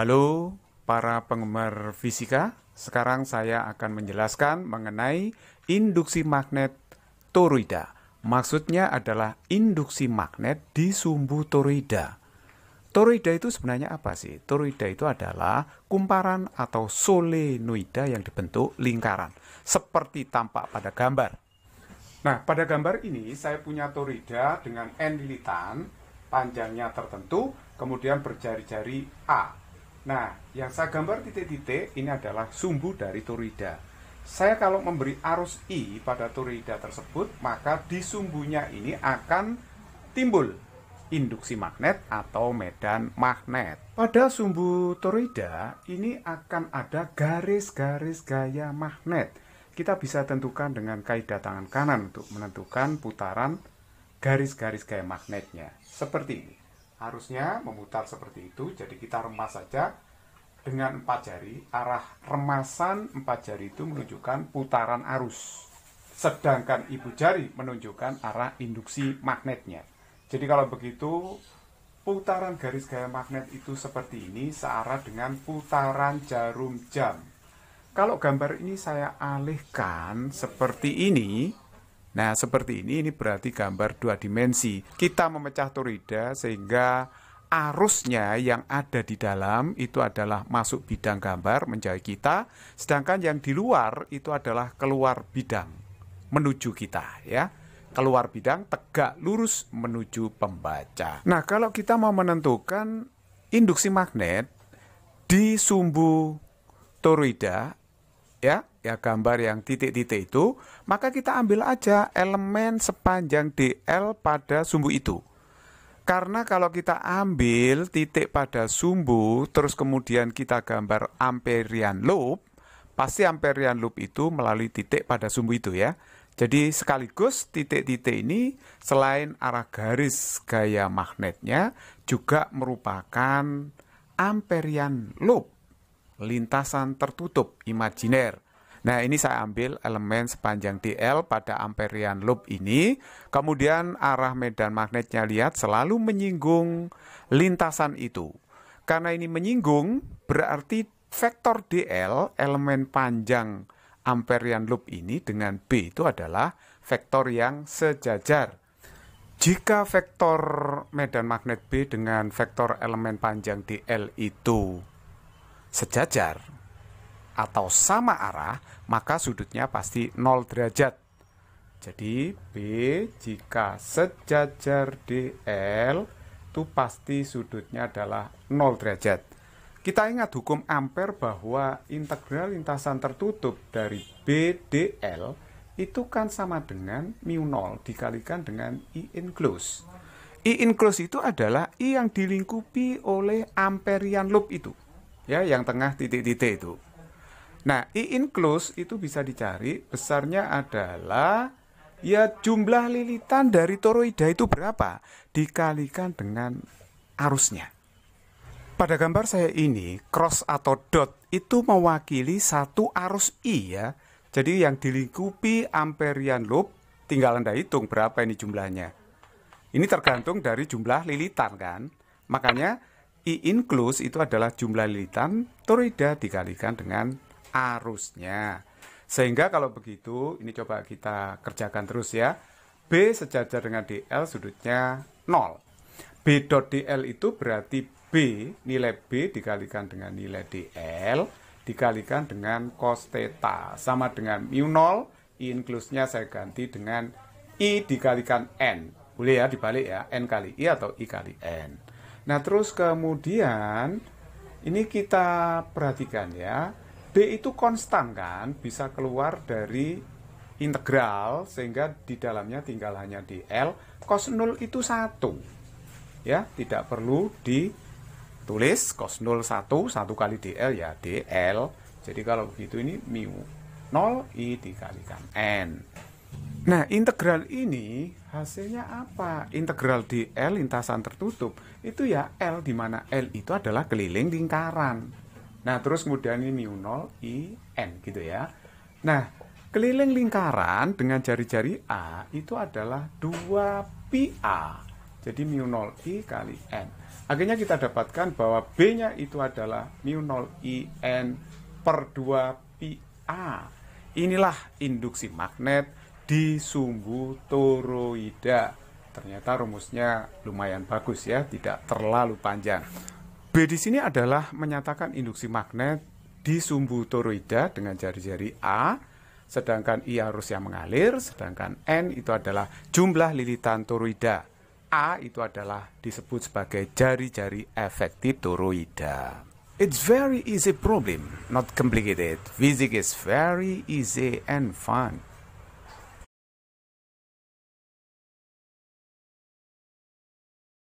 Halo para penggemar fisika, sekarang saya akan menjelaskan mengenai induksi magnet toroida. Maksudnya adalah induksi magnet di sumbu toroida. Toroida itu sebenarnya apa sih? Toroida itu adalah kumparan atau solenoida yang dibentuk lingkaran, seperti tampak pada gambar. Nah, pada gambar ini saya punya toroida dengan N lilitan, panjangnya tertentu, kemudian berjari-jari A Nah, yang saya gambar titik-titik ini adalah sumbu dari toroida. Saya kalau memberi arus I pada toroida tersebut, maka di sumbunya ini akan timbul induksi magnet atau medan magnet. Pada sumbu toroida ini akan ada garis-garis gaya magnet. Kita bisa tentukan dengan kaidah tangan kanan untuk menentukan putaran garis-garis gaya magnetnya. Seperti ini harusnya memutar seperti itu jadi kita remas saja dengan empat jari arah remasan empat jari itu menunjukkan putaran arus sedangkan ibu jari menunjukkan arah induksi magnetnya jadi kalau begitu putaran garis gaya magnet itu seperti ini searah dengan putaran jarum jam kalau gambar ini saya alihkan seperti ini Nah, seperti ini ini berarti gambar dua dimensi. Kita memecah torida sehingga arusnya yang ada di dalam itu adalah masuk bidang gambar menjauhi kita, sedangkan yang di luar itu adalah keluar bidang menuju kita ya. Keluar bidang tegak lurus menuju pembaca. Nah, kalau kita mau menentukan induksi magnet di sumbu toroida ya ya gambar yang titik-titik itu, maka kita ambil aja elemen sepanjang DL pada sumbu itu. Karena kalau kita ambil titik pada sumbu, terus kemudian kita gambar amperian loop, pasti amperian loop itu melalui titik pada sumbu itu ya. Jadi sekaligus titik-titik ini selain arah garis gaya magnetnya juga merupakan amperian loop, lintasan tertutup imajiner Nah, ini saya ambil elemen sepanjang DL pada amperian loop ini. Kemudian arah medan magnetnya lihat selalu menyinggung lintasan itu. Karena ini menyinggung, berarti vektor DL elemen panjang amperian loop ini dengan B itu adalah vektor yang sejajar. Jika vektor medan magnet B dengan vektor elemen panjang DL itu sejajar, atau sama arah, maka sudutnya pasti 0 derajat. Jadi B jika sejajar DL itu pasti sudutnya adalah 0 derajat. Kita ingat hukum Ampere bahwa integral lintasan tertutup dari BDL itu kan sama dengan mu 0 dikalikan dengan I enclosed. I enclosed itu adalah I yang dilingkupi oleh amperian loop itu. Ya, yang tengah titik-titik itu. Nah, i close itu bisa dicari besarnya adalah ya jumlah lilitan dari toroida itu berapa dikalikan dengan arusnya. Pada gambar saya ini, cross atau dot itu mewakili satu arus I ya. Jadi yang dilingkupi amperian loop tinggal Anda hitung berapa ini jumlahnya. Ini tergantung dari jumlah lilitan kan. Makanya I include itu adalah jumlah lilitan toroida dikalikan dengan arusnya. Sehingga kalau begitu, ini coba kita kerjakan terus ya. B sejajar dengan DL sudutnya 0. B dot DL itu berarti B, nilai B dikalikan dengan nilai DL, dikalikan dengan cos theta. Sama dengan mu 0, I saya ganti dengan I dikalikan N. Boleh ya dibalik ya, N kali I atau I kali N. Nah terus kemudian, ini kita perhatikan ya D itu konstan kan, bisa keluar dari integral sehingga di dalamnya tinggal hanya dl. Cos 0 itu 1. Ya, tidak perlu ditulis cos 0 1, 1 kali dl ya dl. Jadi kalau begitu ini mu 0 i dikalikan n. Nah, integral ini hasilnya apa? Integral dl lintasan tertutup itu ya L dimana L itu adalah keliling lingkaran. Nah, terus kemudian ini mu 0 i n gitu ya. Nah, keliling lingkaran dengan jari-jari A itu adalah 2 pi A. Jadi mu 0 i kali n. Akhirnya kita dapatkan bahwa B-nya itu adalah mu 0 i n per 2 pi A. Inilah induksi magnet di sumbu toroida. Ternyata rumusnya lumayan bagus ya, tidak terlalu panjang. B di sini adalah menyatakan induksi magnet di sumbu toroida dengan jari-jari A, sedangkan I arus yang mengalir, sedangkan N itu adalah jumlah lilitan toroida. A itu adalah disebut sebagai jari-jari efektif toroida. It's very easy problem, not complicated. Physics is very easy and fun.